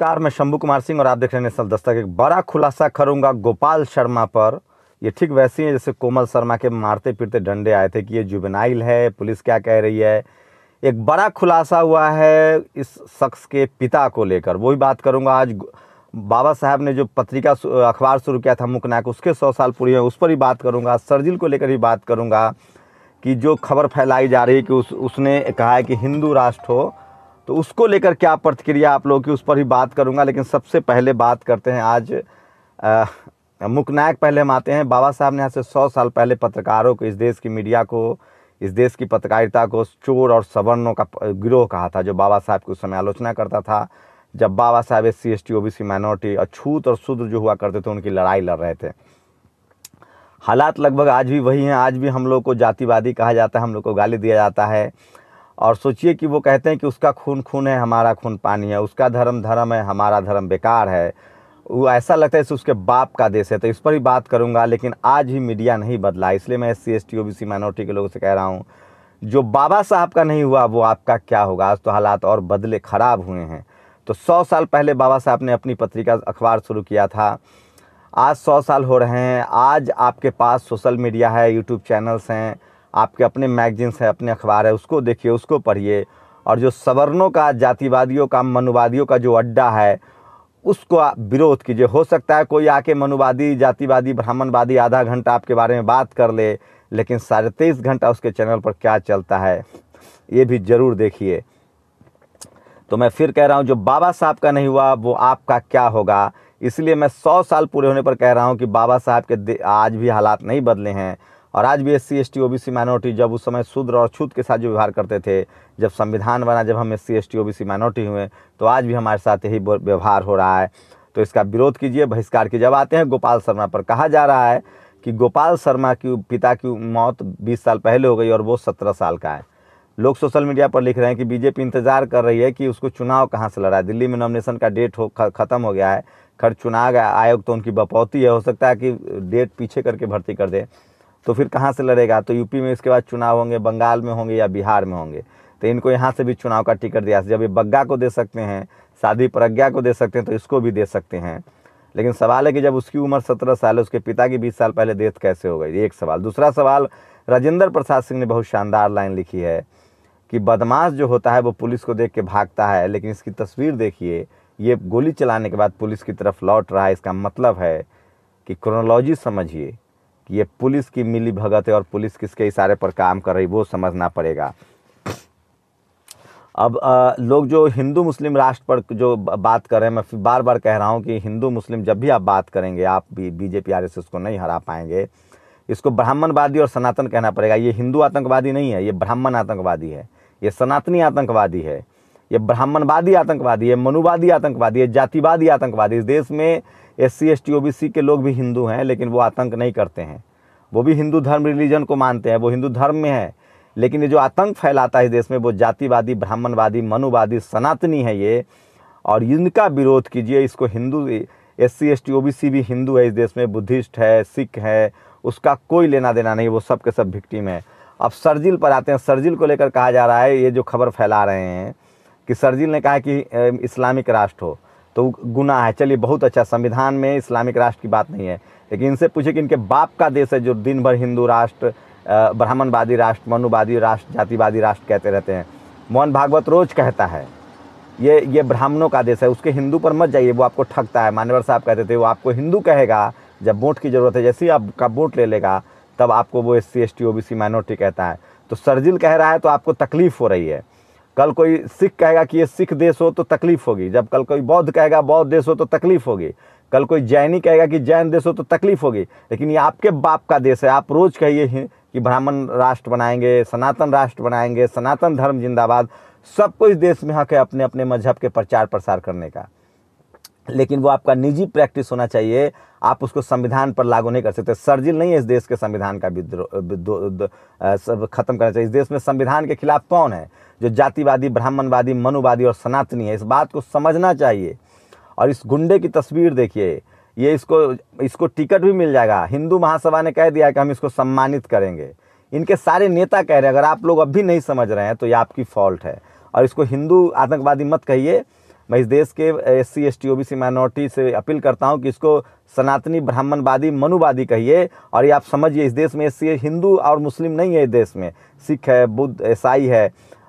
नमस्कार मैं शंभू कुमार सिंह और आप देख रहे हैं नेशनल दस्तक एक बड़ा खुलासा करूंगा गोपाल शर्मा पर ये ठीक वैसे ही जैसे कोमल शर्मा के मारते पीटते डंडे आए थे कि ये जुबेनाइल है पुलिस क्या कह रही है एक बड़ा खुलासा हुआ है इस शख्स के पिता को लेकर वही बात करूंगा आज बाबा साहब ने जो पत्रिका अखबार शुरू किया था मुकनाक उसके सौ साल पूरी हैं उस पर ही बात करूँगा सर्जिल को लेकर ही बात करूँगा कि जो खबर फैलाई जा रही है कि उस उसने कहा है कि हिंदू राष्ट्र हो तो उसको लेकर क्या प्रतिक्रिया आप लोगों की उस पर भी बात करूँगा लेकिन सबसे पहले बात करते हैं आज मुकनायक पहले हम आते हैं बाबा साहब ने यहाँ से सौ साल पहले पत्रकारों को इस देश की मीडिया को इस देश की पत्रकारिता को चोर और सवर्णों का गिरोह कहा था जो बाबा साहब की उस समय आलोचना करता था जब बाबा साहब S C S T O B C minority अछूत और शूद्र जो हुआ करते थे उनकी लड़ाई लड़ रहे थे हालात लगभग आज भी वही हैं आज भी हम लोग को जातिवादी कहा जाता है हम लोग को गाली दिया जाता है और सोचिए कि वो कहते हैं कि उसका खून खून है हमारा खून पानी है उसका धर्म धर्म है हमारा धर्म बेकार है वो ऐसा लगता है जैसे उसके बाप का देश है तो इस पर ही बात करूंगा लेकिन आज ही मीडिया नहीं बदला इसलिए मैं S C S T O B C minority के लोगों से कह रहा हूँ जो बाबा साहब का नहीं हुआ वो आपका क्या होगा आज तो हालात और बदले ख़राब हुए हैं तो सौ साल पहले बाबा साहब ने अपनी पत्रिका अखबार शुरू किया था आज सौ साल हो रहे हैं आज आपके पास सोशल मीडिया है यूट्यूब चैनल्स हैं आपके अपने मैगजीन्स हैं अपने अखबार है उसको देखिए उसको पढ़िए और जो सवर्णों का जातिवादियों का मनुवादियों का जो अड्डा है उसको विरोध कीजिए हो सकता है कोई आके मनुवादी जातिवादी ब्राह्मणवादी आधा घंटा आपके बारे में बात कर ले लेकिन साढ़े तेईस घंटा उसके चैनल पर क्या चलता है ये भी ज़रूर देखिए तो मैं फिर कह रहा हूँ जो बाबा साहब का नहीं हुआ वो आपका क्या होगा इसलिए मैं सौ साल पूरे होने पर कह रहा हूँ कि बाबा साहब के आज भी हालात नहीं बदले हैं और आज भी S C S T O B C minority जब उस समय शूद्र और छूत के साथ जो व्यवहार करते थे जब संविधान बना जब हम S C S T O B C minority हुए तो आज भी हमारे साथ यही व्यवहार हो रहा है तो इसका विरोध कीजिए बहिष्कार कीजिए जब आते हैं गोपाल शर्मा पर कहा जा रहा है कि गोपाल शर्मा की पिता की मौत बीस साल पहले हो गई और वो सत्रह साल का है लोग सोशल मीडिया पर लिख रहे हैं कि बीजेपी इंतजार कर रही है कि उसको चुनाव कहाँ से लड़ा है दिल्ली में नॉमिनेशन का डेट हो ख़त्म हो गया है खर्च चुनाव आयोग तो उनकी बपौती है हो सकता है कि डेट पीछे करके भर्ती कर दे तो फिर कहाँ से लड़ेगा तो यूपी में इसके बाद चुनाव होंगे बंगाल में होंगे या बिहार में होंगे तो इनको यहाँ से भी चुनाव का टिकट दिया जब ये बग्गा को दे सकते हैं शादी प्रज्ञा को दे सकते हैं तो इसको भी दे सकते हैं लेकिन सवाल है कि जब उसकी उम्र सत्रह साल है उसके पिता की बीस साल पहले डेथ कैसे हो गई एक सवाल दूसरा सवाल राजेंद्र प्रसाद सिंह ने बहुत शानदार लाइन लिखी है कि बदमाश जो होता है वो पुलिस को देख के भागता है लेकिन इसकी तस्वीर देखिए ये गोली चलाने के बाद पुलिस की तरफ लौट रहा है इसका मतलब है कि क्रोनोलॉजी समझिए कि ये पुलिस की मिली भगत है और पुलिस किसके इशारे पर काम कर रही वो समझना पड़ेगा अब आ, लोग जो हिंदू मुस्लिम राष्ट्र पर जो बात कर रहे हैं मैं बार बार कह रहा हूँ कि हिंदू मुस्लिम जब भी आप बात करेंगे आप भी बीजेपी आर एस को नहीं हरा पाएंगे इसको ब्राह्मणवादी और सनातन कहना पड़ेगा ये हिंदू आतंकवादी नहीं है ये ब्राह्मण आतंकवादी है ये सनातनी आतंकवादी है ये ब्राह्मणवादी आतंकवादी है मनुवादी आतंकवादी है जातिवादी आतंकवादी इस देश में S C S T O B C के लोग भी हिंदू हैं लेकिन वो आतंक नहीं करते हैं वो भी हिंदू धर्म रिलीजन को मानते हैं वो हिंदू धर्म में है लेकिन ये जो आतंक फैलाता है इस देश में वो जातिवादी ब्राह्मणवादी मनुवादी सनातनी है ये और इनका विरोध कीजिए इसको Hindu S C S T O B C भी हिंदू है इस देश में बुद्धिस्ट है सिख है उसका कोई लेना देना नहीं वो सब के सब विक्टिम है अब सरजिल पर आते हैं सरजिल को लेकर कहा जा रहा है ये जो खबर फैला रहे हैं कि सरजील ने कहा कि इस्लामिक राष्ट्र हो तो गुना है चलिए बहुत अच्छा संविधान में इस्लामिक राष्ट्र की बात नहीं है लेकिन इनसे पूछे कि इनके बाप का देश है जो दिन भर हिंदू राष्ट्र ब्राह्मणवादी राष्ट्र मनुवादी राष्ट्र जातिवादी राष्ट्र कहते रहते हैं मोहन भागवत रोज़ कहता है ये ये ब्राह्मणों का देश है उसके हिंदू पर मत जाइए वो आपको ठगता है मान्यवर साहब कहते थे वो आपको हिंदू कहेगा जब वोट की ज़रूरत है जैसे ही आपका वोट ले लेगा तब आपको वो S C S T O B C minority कहता है तो सरजिल कह रहा है तो आपको तकलीफ़ हो रही है कल कोई सिख कहेगा कि ये सिख देश हो तो तकलीफ़ होगी जब कल कोई बौद्ध कहेगा बौद्ध देश हो तो तकलीफ़ होगी कल कोई जैनी कहेगा कि जैन देश हो तो तकलीफ़ होगी लेकिन ये आपके बाप का देश है आप रोज़ कहिए कि ब्राह्मण राष्ट्र बनाएंगे सनातन राष्ट्र बनाएंगे सनातन धर्म जिंदाबाद सबको इस देश में हक है अपने अपने मजहब के प्रचार प्रसार करने का लेकिन वो आपका निजी प्रैक्टिस होना चाहिए आप उसको संविधान पर लागू नहीं कर सकते सर्जिल नहीं है इस देश के संविधान का विद्रोह खत्म करना चाहिए इस देश में संविधान के खिलाफ कौन है जो जातिवादी ब्राह्मणवादी मनुवादी और सनातनी है इस बात को समझना चाहिए और इस गुंडे की तस्वीर देखिए ये इसको इसको टिकट भी मिल जाएगा हिंदू महासभा ने कह दिया कि हम इसको सम्मानित करेंगे इनके सारे नेता कह रहे हैं अगर आप लोग अब भी नहीं समझ रहे हैं तो ये आपकी फॉल्ट है और इसको हिंदू आतंकवादी मत कहिए मैं इस देश के S C S T O B C minority से अपील करता हूँ कि इसको सनातनी ब्राह्मणवादी मनुवादी कहिए और ये आप समझिए इस देश में एस हिंदू और मुस्लिम नहीं है इस देश में सिख है बुद्ध ईसाई है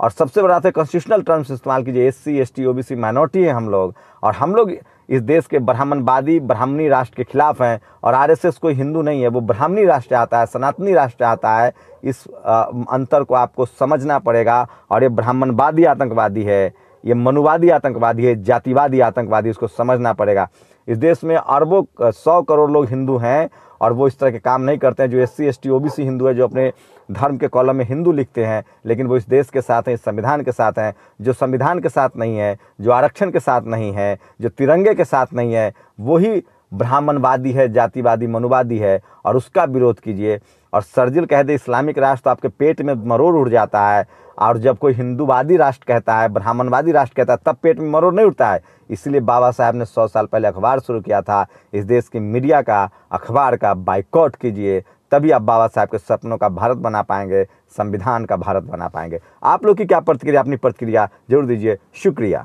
और सबसे बड़ा था कॉन्स्टिट्यूशनल टर्म्स इस्तेमाल कीजिए S C S T O B C minority है हम लोग और हम लोग इस देश के ब्राह्मणवादी ब्राह्मणी राष्ट्र के खिलाफ हैं और आर कोई हिंदू नहीं है वो ब्राह्मणी राष्ट्र आता है सनातनी राष्ट्र आता है इस अंतर को आपको समझना पड़ेगा और ये ब्राह्मणवादी आतंकवादी है ये मनुवादी आतंकवादी है जातिवादी आतंकवादी उसको समझना पड़ेगा इस देश में अरबों सौ करोड़ लोग हिंदू हैं और वो इस तरह के काम नहीं करते हैं जो S C S T O B C Hindu है जो अपने धर्म के कॉलम में हिंदू लिखते हैं लेकिन वो इस देश के साथ हैं इस संविधान के साथ हैं जो संविधान के साथ नहीं है जो आरक्षण के साथ नहीं है जो तिरंगे के साथ नहीं है वही ब्राह्मणवादी है जातिवादी मनुवादी है और उसका विरोध कीजिए और सरजिल कह दे इस्लामिक राष्ट्र तो आपके पेट में मरोड़ उड़ जाता है और जब कोई हिंदूवादी राष्ट्र कहता है ब्राह्मणवादी राष्ट्र कहता है तब पेट में मरोड़ नहीं उठता है इसलिए बाबा साहब ने सौ साल पहले अखबार शुरू किया था इस देश की मीडिया का अखबार का बाइकआउट कीजिए तभी आप बाबा साहब के सपनों का भारत बना पाएंगे संविधान का भारत बना पाएंगे आप लोग की क्या प्रतिक्रिया अपनी प्रतिक्रिया जरूर दीजिए शुक्रिया